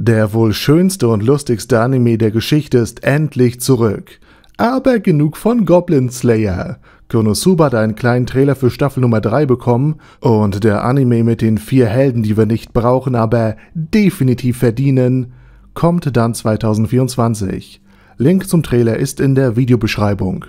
Der wohl schönste und lustigste Anime der Geschichte ist endlich zurück. Aber genug von Goblin Slayer. Konosuba hat einen kleinen Trailer für Staffel Nummer 3 bekommen und der Anime mit den vier Helden, die wir nicht brauchen, aber definitiv verdienen, kommt dann 2024. Link zum Trailer ist in der Videobeschreibung.